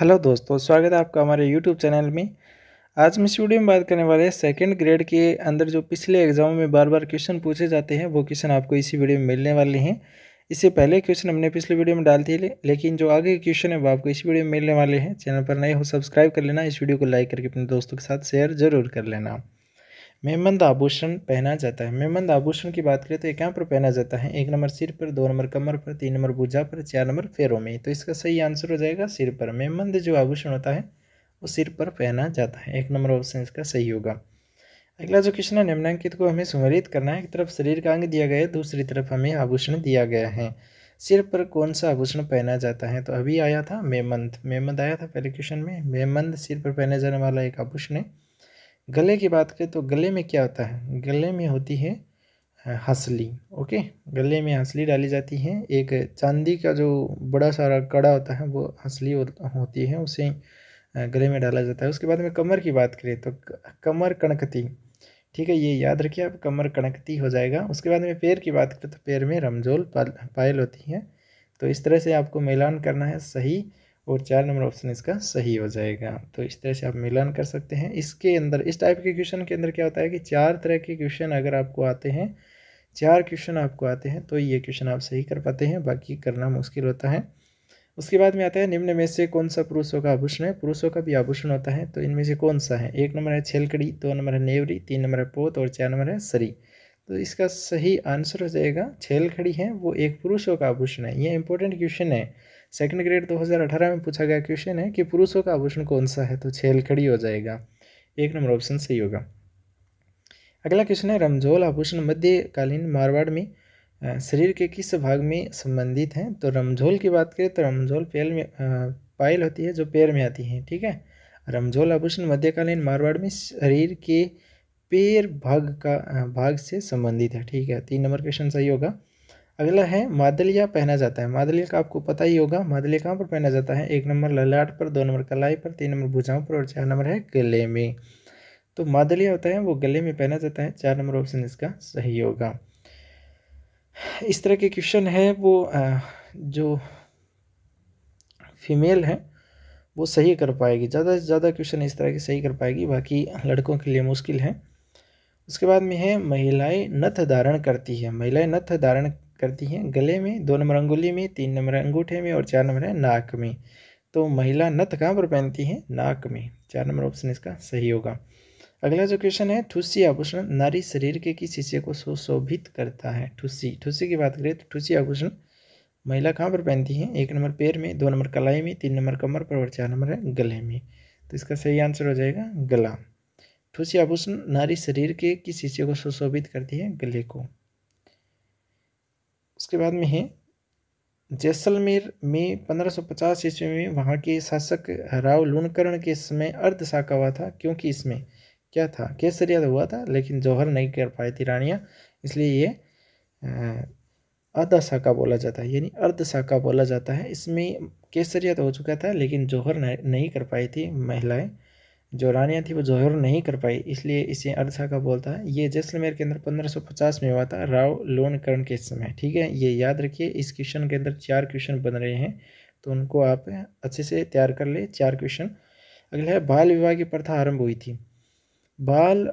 hello दोस्तों स्वागत है आपका हमारे यूट्यूब चैनल में आज हम इस वीडियो में बात करने वाले हैं सेकेंड ग्रेड के अंदर जो पिछले एग्जाम में बार बार क्वेश्चन पूछे जाते हैं वो क्वेश्चन आपको इसी वीडियो में मिलने वाले हैं इससे पहले क्वेश्चन हमने पिछले वीडियो में डाल दिए लेकिन जो आगे के क्वेश्चन है वो आपको इसी वीडियो में मिलने वाले हैं चैनल पर नए हो सब्सक्राइब कर लेना इस वीडियो को लाइक करके अपने दोस्तों के साथ शेयर जरूर कर लेना मेमंद आभूषण पहना जाता है मेमंद आभूषण की बात करें तो ये कहाँ पर पहना जाता है एक नंबर सिर पर दो नंबर कमर पर तीन नंबर भुजा पर चार नंबर फेरों में तो इसका सही आंसर हो जाएगा सिर पर मेमंद जो आभूषण होता है वो सिर पर पहना जाता है एक नंबर ऑप्शन इसका सही होगा अगला जो क्वेश्चन है निम्नांकित को हमें सुमेलित करना है एक तरफ शरीर का अंग दिया गया है दूसरी तरफ हमें आभूषण दिया गया है सिर पर कौन सा आभूषण पहना जाता है तो अभी आया था मेमंद मेमंद आया था पहले क्वेश्चन में मेमंद सिर पर पहने जाने वाला एक आभूषण है गले की बात करें तो गले में क्या होता है गले में होती है हंसली ओके गले में हंसली डाली जाती है एक चांदी का जो बड़ा सारा कड़ा होता है वो हंसली होती है उसे गले में डाला जाता है उसके बाद में कमर की बात करें तो कमर कणकती ठीक है ये याद रखिए आप कमर कणकती हो जाएगा उसके बाद में पैर की बात करें तो पैर में रमजोल पायल होती है तो इस तरह से आपको मिलान करना है सही और चार नंबर ऑप्शन इसका सही हो जाएगा तो इस तरह से आप मिलान कर सकते हैं इसके अंदर इस टाइप के क्वेश्चन के अंदर क्या होता है कि चार तरह के क्वेश्चन अगर आपको आते हैं चार क्वेश्चन आपको आते हैं तो ये क्वेश्चन आप सही कर पाते हैं बाकी करना मुश्किल होता है उसके बाद में आता है निम्न में से कौन सा पुरुषों का आभूषण है पुरुषों का भी आभूषण होता है तो इनमें से कौन सा है एक नंबर है छेलकड़ी दो नंबर है नेवरी तीन नंबर है पोत और चार नंबर है सरी तो इसका सही आंसर हो जाएगा छेलखड़ी है वो एक पुरुषों का आभूषण है ये इंपॉर्टेंट क्वेश्चन है सेकंड ग्रेड 2018 में पूछा गया क्वेश्चन है कि पुरुषों का आभूषण कौन सा है तो छेलखड़ी हो जाएगा एक नंबर ऑप्शन सही होगा अगला क्वेश्चन है रमजोल आभूषण मध्यकालीन मारवाड़ में शरीर के किस भाग में संबंधित हैं तो रमझोल की बात करें तो रमझोल पेल में पायल होती है जो पैर में आती है ठीक है रमझोल आभूषण मध्यकालीन मारवाड़ में शरीर के पैर भाग का भाग से संबंधित है ठीक है तीन नंबर क्वेश्चन सही होगा अगला है मादलिया पहना जाता है मादलिया का आपको पता ही होगा मादलिया कहाँ पर पहना जाता है एक नंबर ललाट पर दो नंबर कलाई पर तीन नंबर भुजाओं पर और चार नंबर है गले में तो मादलिया होता है वो गले में पहना जाता है चार नंबर ऑप्शन इसका सही होगा इस तरह के क्वेश्चन है वो जो फीमेल है वो सही कर पाएगी ज़्यादा से ज़्यादा क्वेश्चन इस तरह के सही कर पाएगी बाकी लड़कों के लिए मुश्किल है उसके बाद में है महिलाएं नथ धारण करती है महिलाएं नथ धारण करती हैं गले में दो नंबर अंगुली में तीन नंबर अंगूठे में और चार नंबर है नाक में तो महिला नथ कहाँ पर पहनती हैं नाक में चार नंबर ऑप्शन इसका सही होगा अगला जो क्वेश्चन है ठूसी आभूषण नारी शरीर के किस हिस्से को सुशोभित करता है ठूसी ठूसी की बात करें तो ठूसी आभूषण महिला कहाँ पर पहनती हैं एक नंबर पैर में दो नंबर कलाई में तीन नंबर कमर पर और चार नंबर है गले में तो इसका सही आंसर हो जाएगा गला ठुसी आभूषण नारी शरीर के किस हिस्से को सुशोभित करती है गले को उसके बाद में है जैसलमेर में 1550 ईस्वी में वहाँ के शासक राव लूणकरण के समय अर्धशाखा हुआ था क्योंकि इसमें क्या था केसरिया तो हुआ था लेकिन जौहर नहीं कर पाई थी रानियाँ इसलिए ये आधा शाखा बोला जाता है यानी अर्ध शाखा बोला जाता है इसमें केसरिया तो हो चुका था लेकिन जौहर नहीं कर पाई थी महिलाएं जो रानियाँ थी वो जोहर नहीं कर पाई इसलिए इसे का बोलता है ये जैसलमेर के अंदर 1550 में हुआ था राव लोनकरण के समय ठीक है ये याद रखिए इस क्वेश्चन के अंदर चार क्वेश्चन बन रहे हैं तो उनको आप अच्छे से तैयार कर ले चार क्वेश्चन अगला है बाल विवाह की प्रथा आरंभ हुई थी बाल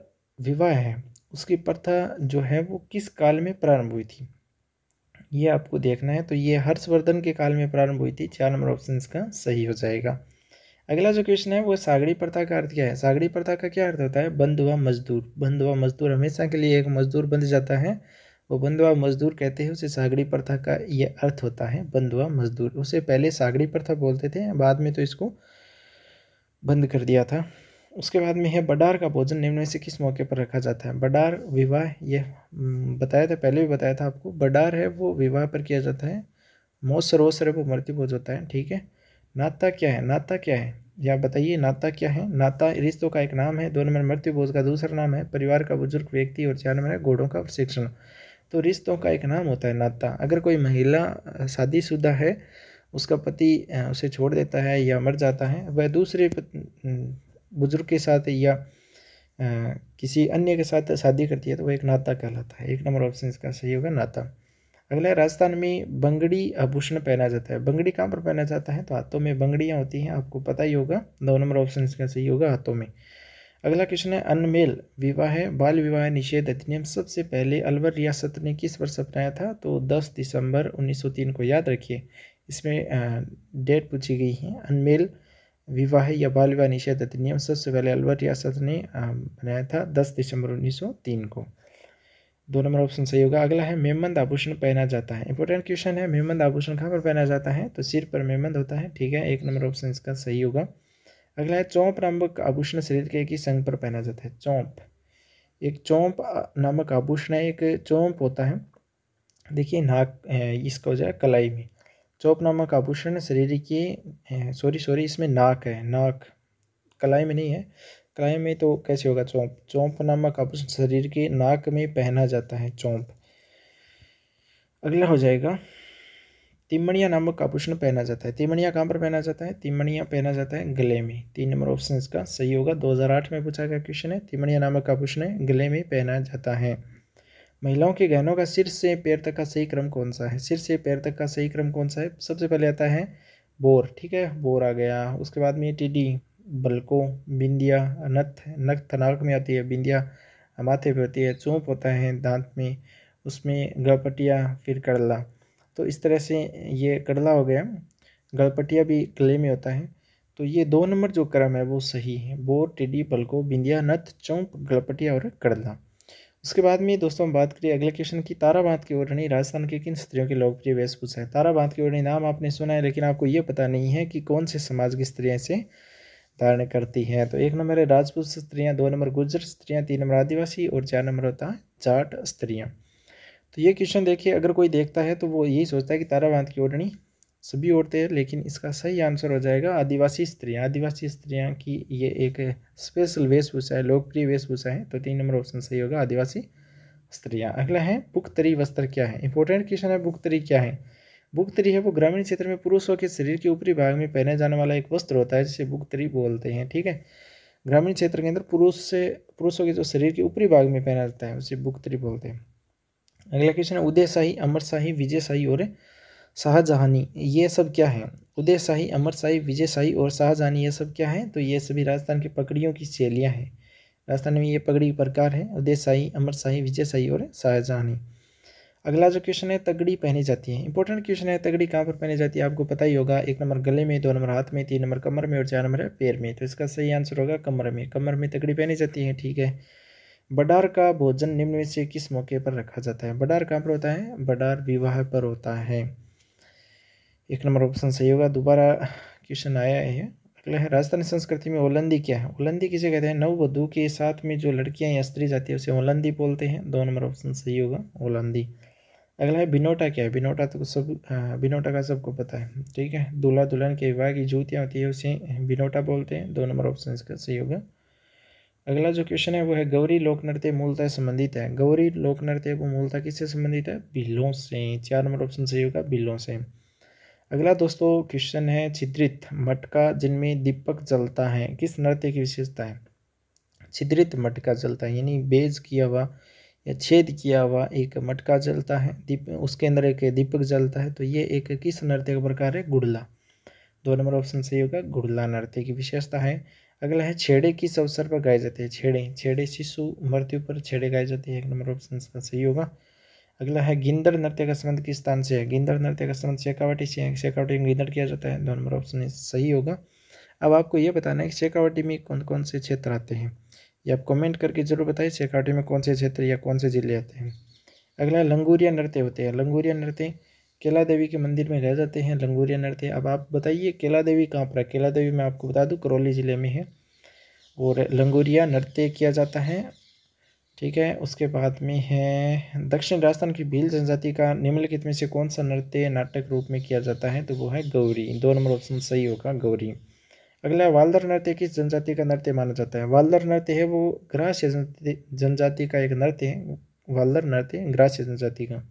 विवाह है उसकी प्रथा जो है वो किस काल में प्रारंभ हुई थी ये आपको देखना है तो ये हर्षवर्धन के काल में प्रारंभ हुई थी चार नंबर ऑप्शन का सही हो जाएगा अगला जो क्वेश्चन है वो सागड़ी प्रथा का अर्थ क्या है सागड़ी प्रथा का क्या अर्थ होता है बंद हुआ मजदूर बंद हुआ मजदूर हमेशा के लिए एक मजदूर बंध जाता है वो बंद हुआ मजदूर कहते हैं उसे सागड़ी प्रथा का ये अर्थ होता है बंद हुआ मजदूर उसे पहले सागड़ी प्रथा बोलते थे बाद में तो इसको बंद कर दिया था उसके बाद में है बडार का भोजन निम्न में से किस मौके पर रखा जाता है बडार विवाह यह हम्म, बताया था पहले भी बताया था आपको बडार है वो विवाह पर किया जाता है मोसरोसर वो मृत्यु भोज होता है ठीक है नाता क्या है नाता क्या है या बताइए नाता क्या है नाता रिश्तों का एक नाम है दो नंबर मृत्यु बोझ का दूसरा नाम है परिवार का बुजुर्ग व्यक्ति और चार नंबर है घोड़ों का प्रशिक्षण तो रिश्तों का एक नाम होता है नाता अगर कोई महिला शादीशुदा है उसका पति उसे छोड़ देता है या मर जाता है वह दूसरे बुजुर्ग के साथ या किसी अन्य के साथ शादी करती है तो वह एक नाता कहलाता है एक नंबर ऑप्शन इसका सही होगा नाता अगला राजस्थान में बंगड़ी आभूषण पहना जाता है बंगड़ी कहाँ पर पहना जाता है तो हाथों में बंगड़ियाँ होती हैं आपको पता ही होगा दो नंबर ऑप्शन इसका सही होगा हाथों में अगला क्वेश्चन है अनमेल विवाह है बाल विवाह निषेध अधिनियम सबसे पहले अलवर रियासत ने किस वर्ष अपनाया था तो 10 दिसंबर 1903 को याद रखिए इसमें डेट पूछी गई है अनमेल विवाह या बाल विवाह निषेध अधिनियम सबसे पहले अलवर रियासत ने बनाया था 10 दिसंबर 1903 को दो नंबर ऑप्शन सही होगा अगला है मेमंद आभूषण पहना जाता है इंपॉर्टेंट क्वेश्चन है मेमंद आभूषण कहाँ पर पहना जाता है तो सिर पर मेमंद होता है ठीक है एक नंबर ऑप्शन इसका सही होगा अगला है चौंप नामक आभूषण शरीर के एक ही संग पर पहना जाता है चौंप एक चौंप नामक आभूषण एक चौंप होता है देखिए नाक इसका हो जाए कलाई में चौंप नामक आभूषण शरीर की सॉरी सॉरी इसमें नाक है नाक कलाई में नहीं है काया में तो कैसे होगा चौंप चौंप नामक आभूषण शरीर के नाक में पहना जाता है चौंप अगला हो जाएगा तिमणिया नामक आभूषण पहना जाता है तिमणिया कहाँ पर पहना जाता है तिमणिया पहना जाता है गले में तीन नंबर ऑप्शन इसका सही होगा 2008 में पूछा गया क्वेश्चन है तिमणिया नामक आभूषण गले में पहना जाता है महिलाओं के गहनों का सिर से पैर तक का सही क्रम कौन सा है सिर से पैर तक का सही क्रम कौन सा है सबसे पहले आता है बोर ठीक है बोर आ गया उसके बाद में टिडी बलको बिंदिया अनथ नथ नाक में आती है बिंदिया माथे पे होती है चूप होता है दांत में उसमें गड़पटिया फिर कड़ला तो इस तरह से ये कड़ला हो गया गड़पटिया भी गले में होता है तो ये दो नंबर जो क्रम है वो सही है बोर टिडी बल्को बिंदिया नथ चौंप गड़पटिया और कड़ला उसके बाद में दोस्तों हम बात करें अगले क्वेश्चन की तारा बांध की ओरणी राजस्थान के किन स्त्रियों की लोकप्रिय वेशभूषा है तारा बांध की ओरणी नाम आपने सुना है लेकिन आपको ये पता नहीं है कि कौन से समाज की स्त्रियाँ से धारण करती हैं तो एक नंबर है राजपूत स्त्रियां दो नंबर गुजर स्त्रियाँ तीन नंबर आदिवासी और चार नंबर होता है जाट स्त्रियाँ तो ये क्वेश्चन देखिए अगर कोई देखता है तो वो यही सोचता है कि ताराबांध की ओढ़नी सभी ओढ़ते हैं लेकिन इसका सही आंसर हो जाएगा आदिवासी स्त्रियाँ आदिवासी स्त्रियाँ की ये एक स्पेशल वेशभूषा है लोकप्रिय वेशभूषा है तो तीन नंबर ऑप्शन सही होगा आदिवासी स्त्रियाँ अगला है बुख्तरी वस्त्र क्या है इंपॉर्टेंट क्वेश्चन है पुख्तरी क्या है बुकतरी है वो ग्रामीण क्षेत्र में पुरुषों के शरीर के ऊपरी भाग में पहने जाने वाला एक वस्त्र होता है जिसे बुकतरी बोलते हैं ठीक है ग्रामीण क्षेत्र के अंदर पुरुष से पुरुषों के जो शरीर के ऊपरी भाग में पहना जाता है उसे बुकतरी बोलते हैं अगला क्वेश्चन है उदय शाही अमर शाही विजय शाही और शाहजहानी ये सब क्या है उदय शाही अमर शाही विजय शाही और शाहजहानी ये सब क्या है तो ये सभी राजस्थान की पगड़ियों की शैलियाँ हैं राजस्थान में ये पगड़ी प्रकार है उदय शाही अमर शाही विजय शाही और शाहजहानी अगला जो क्वेश्चन है तगड़ी पहनी जाती है इंपॉर्टेंट क्वेश्चन है तगड़ी कहाँ पर पहनी जाती है आपको पता ही होगा एक नंबर गले में दो नंबर हाथ में तीन नंबर कमर में और चार नंबर पैर में तो इसका सही आंसर होगा कमर में कमर में तगड़ी पहनी जाती है ठीक है बडार का भोजन निम्न में से किस मौके पर रखा जाता है बडार कहाँ पर होता है बडार विवाह पर होता है एक नंबर ऑप्शन सही होगा दोबारा क्वेश्चन आया है अगला है राजस्थानी संस्कृति में ओलंदी क्या है ओलंदी किसे कहते हैं नववधु के साथ में जो लड़कियां या स्त्री जाती है उसे ओलंदी बोलते हैं दो नंबर ऑप्शन सही होगा ओलंदी अगला है बिनोटा क्या है बिनोटा तो सब बिनोटा का सबको पता है ठीक है दूल्हा दुल्हन के विवाह की जूतियाँ होती है उसे बिनोटा बोलते हैं दो नंबर ऑप्शन इसका सही होगा अगला जो क्वेश्चन है वो है गौरी लोक नृत्य मूलतः संबंधित है गौरी लोक नृत्य वो मूलतः किससे संबंधित है बिल्लों से चार नंबर ऑप्शन सही होगा बिल्लों से अगला दोस्तों क्वेश्चन है छिद्रित मटका जिनमें दीपक जलता है किस नृत्य की विशेषता है छिद्रित मटका जलता है यानी बेज किया हुआ या छेद किया हुआ एक मटका जलता है दीप उसके अंदर एक दीपक जलता है तो ये एक किस नृत्य का प्रकार है गुड़ला दो नंबर ऑप्शन सही होगा गुड़ला नृत्य की विशेषता है अगला है छेड़े किस अवसर पर गाए जाते हैं छेड़े छेड़े शिशु मृत्यु पर छेड़े गाए जाते हैं एक नंबर ऑप्शन इसका सही होगा अगला है गिंदर नृत्य का संबंध किस स्थान से है गिंदर नृत्य का संबंध शेखावटी से शेखावटी में गिंदर किया जाता है दो नंबर ऑप्शन सही होगा अब आपको ये बताना है कि शेखावटी में कौन कौन से क्षेत्र आते हैं ये आप कमेंट करके ज़रूर बताइए शेखावटी में कौन से क्षेत्र या कौन से ज़िले आते हैं अगला लंगूरिया नृत्य होते हैं लंगूरिया नृत्य केला देवी के मंदिर में रह जाते हैं लंगूरिया नृत्य अब आप बताइए केला देवी कहाँ पर है केला देवी मैं आपको बता दूँ करौली ज़िले में है और लंगूरिया नृत्य किया जाता है ठीक है उसके बाद में है दक्षिण राजस्थान की भील जनजाति का निम्नलिखित में से कौन सा नृत्य नाटक रूप में किया जाता है तो वो है गौरी दो नंबर ऑप्शन सही होगा गौरी अगला वालदर नृत्य किस जनजाति का नृत्य माना जाता है वालदर नृत्य है वो ग्रास्य जनजाति का एक नृत्य है वालदर नृत्य ग्रास्य जनजाति का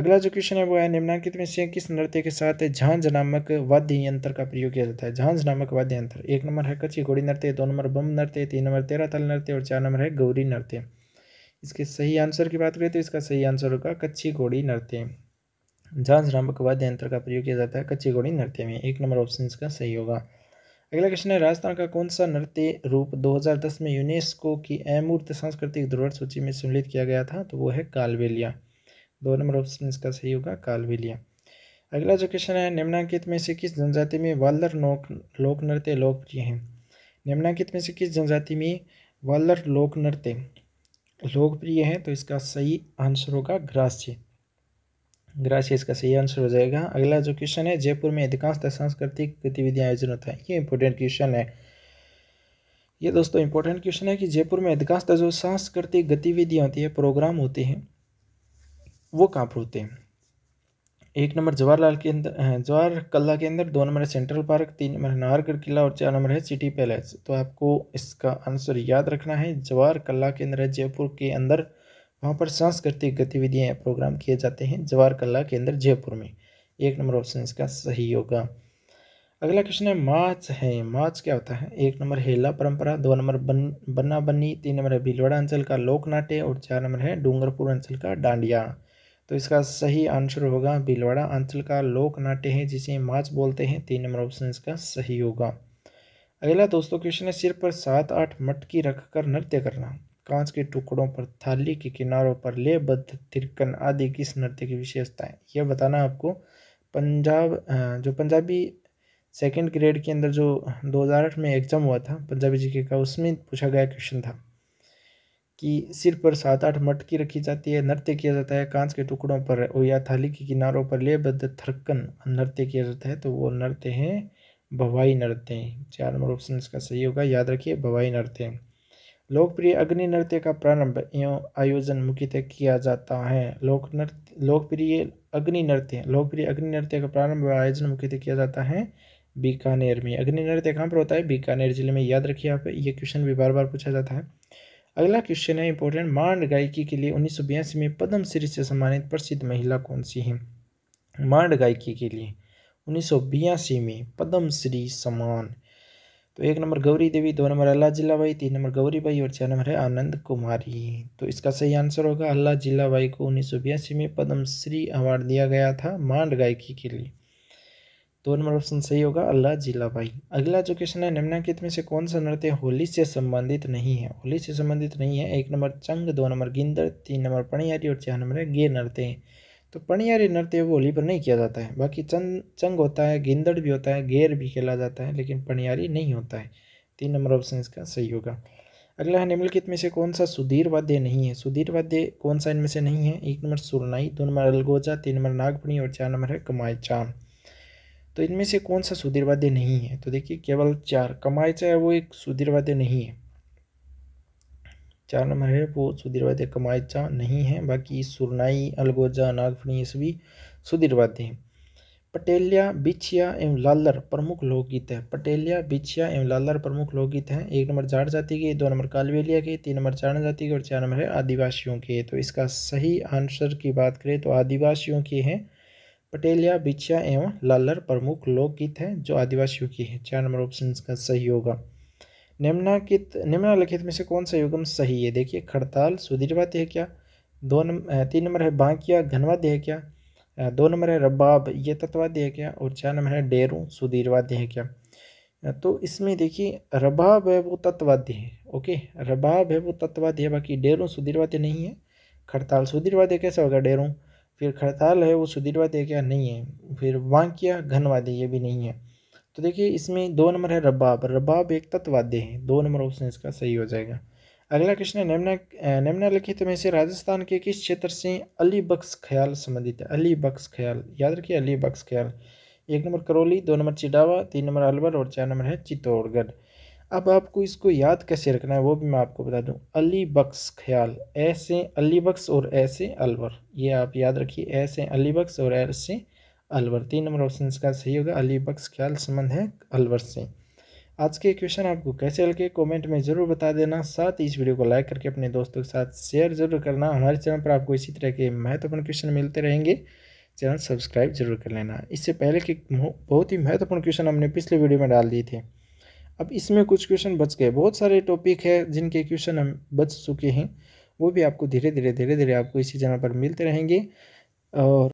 अगला जो क्वेश्चन है वो है निम्नांकित में से किस नृत्य के साथ झांझ नामक वाद्य यंत्र का प्रयोग किया जाता है झांझ नामक वाद्य यंत्र एक नंबर है कच्ची घोड़ी नृत्य दो नंबर बम नृत्य तीन नंबर तेरह तल नृत्य और चार नंबर है गौरी नृत्य इसके सही आंसर की बात करें तो इसका सही आंसर होगा कच्ची घोड़ी नृत्य झांझ नामक वाद्य यंत्र का प्रयोग किया जाता है कच्ची घोड़ी नृत्य में एक नंबर ऑप्शन इसका सही होगा अगला क्वेश्चन है राजस्थान का कौन सा नृत्य रूप 2010 में यूनेस्को की अमूर्त सांस्कृतिक धरोहर सूची में सम्मिलित किया गया था तो वो है कालवेलिया दो नंबर ऑप्शन इसका सही होगा कालवेलिया अगला जो क्वेश्चन है निम्नांकित में से किस जनजाति में वालर लोक लोक नृत्य लोकप्रिय हैं निम्नांकित में से किस जनजाति में वालर लोक नृत्य लोकप्रिय हैं तो इसका सही आंसर होगा ग्रास्य ग्रासी इसका सही आंसर हो जाएगा अगला जो क्वेश्चन है जयपुर में अधिकांशतः सांस्कृतिक गतिविधियाँ आयोजन होता है ये इंपॉर्टेंट क्वेश्चन है ये दोस्तों इंपॉर्टेंट क्वेश्चन है कि जयपुर में अधिकांशतः जो सांस्कृतिक गतिविधियाँ होती है प्रोग्राम होते हैं वो कहाँ पर होते हैं एक नंबर जवाहरलाल के अंदर जवाहर कला के अंदर दो नंबर है सेंट्रल पार्क तीन नंबर है नाहरगढ़ किला और चार नंबर है सिटी पैलेस तो आपको इसका आंसर याद रखना है जवाहर कला के अंदर है जयपुर के अंदर वहाँ पर सांस्कृतिक गतिविधियाँ प्रोग्राम किए जाते हैं जवाहर कला केंद्र जयपुर में एक नंबर ऑप्शन इसका सही होगा अगला क्वेश्चन है माच है माच क्या होता है एक नंबर हेला परंपरा दो नंबर बन बन्ना बन्नी तीन नंबर है भीलवाड़ा अंचल का लोकनाट्य और चार नंबर है डूंगरपुर अंचल का डांडिया तो इसका सही आंसर होगा भीलवाड़ा अंचल का लोकनाट्य है जिसे माच बोलते हैं तीन नंबर ऑप्शन इसका सही होगा अगला दोस्तों क्वेश्चन है सिर पर सात आठ मटकी रख कर नृत्य करना कांच के टुकड़ों पर थाली के किनारों पर लेबद्ध तिरकन आदि किस नृत्य की विशेषताएं यह बताना आपको पंजाब जो पंजाबी सेकेंड ग्रेड के अंदर जो 2008 में एग्जाम हुआ था पंजाबी जीके का उसमें पूछा गया क्वेश्चन था कि सिर पर सात आठ मटकी रखी जाती है नृत्य किया जाता है कांच के टुकड़ों पर या थाली के किनारों पर लेबद्ध थरकन नृत्य किया जाता है तो वो नृत्य हैं भवाई नृत्य चार नंबर ऑप्शन इसका सही होगा याद रखिए भवाई नृत्य लोकप्रिय अग्नि नृत्य का प्रारंभ एवं आयोजन मुख्यतः किया जाता है लोक नृत्य लोकप्रिय अग्नि नृत्य लोकप्रिय अग्नि नृत्य का प्रारंभ आयोजन मुख्यतः किया जाता है बीकानेर में अग्नि नृत्य कहाँ पर होता है बीकानेर जिले में याद रखिए आप ये क्वेश्चन भी बार बार पूछा जाता है अगला क्वेश्चन है इंपॉर्टेंट मांड गायकी के लिए उन्नीस में पद्मश्री से सम्मानित प्रसिद्ध महिला कौन सी है मांड गायकी के लिए उन्नीस में पद्मश्री सम्मान तो एक नंबर गौरी देवी दो नंबर अल्लाह जिला भाई तीन नंबर गौरी भाई और चार नंबर है आनंद कुमारी तो इसका सही आंसर होगा अल्लाह जिलाबाई को उन्नीस सौ बयासी में पद्मश्री अवार्ड दिया गया था मांड गायकी के लिए दो नंबर ऑप्शन सही होगा अल्लाह जिला भाई अगला जो क्वेश्चन है निम्नलिखित में से कौन सा नृत्य होली से संबंधित नहीं है होली से संबंधित नहीं है एक नंबर चंग दो नंबर गिंदर तीन नंबर पणियारी और चार नंबर है गे नृत्य तो पणियारी नृत्य वो होली पर नहीं किया जाता है बाकी चंग चंग होता है गिंदड़ भी होता है गेर भी खेला जाता है लेकिन पणियारी नहीं होता है तीन नंबर ऑप्शन इसका सही होगा अगला है निम्नलिखित में से कौन सा सुधीर वाद्य नहीं है सुधीर वाद्य कौन सा इनमें से नहीं है एक नंबर सुरनाई दो नंबर अलगोजा तीन नंबर नागपणी और चार नंबर है कमाई चाम तो इनमें से कौन सा सुधीर वाद्य नहीं है तो देखिए केवल चार कमायचा है वो एक सुधीर वाद्य नहीं है चार नंबर है वो सुदीर्घवादी कमायचा नहीं है बाकी सुरनाई अलगोजा नागफणी ये सभी सुदीर्घवादी हैं पटेलिया बिछिया एवं लालर प्रमुख लोकगीत है पटेलिया बिछिया एवं लालर प्रमुख लोकगीत हैं एक नंबर जाट जाति के दो नंबर कालवेलिया के तीन नंबर चारण जाति के और चार नंबर है आदिवासियों के तो इसका सही आंसर की बात करें तो आदिवासियों के हैं पटेलिया बिछिया एवं लालर प्रमुख लोकगीत हैं जो आदिवासियों के हैं चार नंबर ऑप्शन का सही होगा निम्नाकित निम्नलिखित में से कौन सा युगम सही है देखिए खड़ताल सुधीरवाद्य है क्या दो नंबर तीन नंबर है बांकिया घनवाद्य है क्या दो नंबर है रबाब ये तत्वाद्य है क्या और चार नंबर है डेरू वाद्य है क्या तो इसमें देखिए रबाब है वो तत्वाद्य है ओके रबाब है वो तत्वाद्य है बाकी डेरू वाद्य नहीं है खड़ताल वाद्य कैसा होगा डेरू फिर खड़ताल है वो है क्या नहीं है फिर वांकिया घनवाद्य ये भी नहीं है तो देखिए इसमें दो नंबर है रबाब रबाब एक तत्वाद्य है दो नंबर ऑप्शन इसका सही हो जाएगा अगला क्वेश्चन है निम्न निम्न लिखित में से राजस्थान के किस क्षेत्र से अली बख्श ख्याल संबंधित है अली बख्श ख्याल याद रखिए अली बख्श ख्याल एक नंबर करौली दो नंबर चिडावा तीन नंबर अलवर और चार नंबर है चित्तौड़गढ़ अब आपको इसको याद कैसे रखना है वो भी मैं आपको बता दूं अली बख्श ख्याल ऐसे अली बख्श और ऐसे अलवर ये आप याद रखिए ऐसे अली बख्श और ऐसे अलवर तीन नंबर ऑप्शन इसका सही होगा अली बक्स ख्याल संबंध है अलवर से आज के क्वेश्चन आपको कैसे लगे कमेंट में ज़रूर बता देना साथ ही इस वीडियो को लाइक करके अपने दोस्तों के साथ शेयर जरूर करना हमारे चैनल पर आपको इसी तरह के महत्वपूर्ण क्वेश्चन मिलते रहेंगे चैनल सब्सक्राइब जरूर कर लेना इससे पहले के बहुत ही महत्वपूर्ण क्वेश्चन हमने पिछले वीडियो में डाल दिए थे अब इसमें कुछ क्वेश्चन बच गए बहुत सारे टॉपिक है जिनके क्वेश्चन हम बच चुके हैं वो भी आपको धीरे धीरे धीरे धीरे आपको इसी चैनल पर मिलते रहेंगे और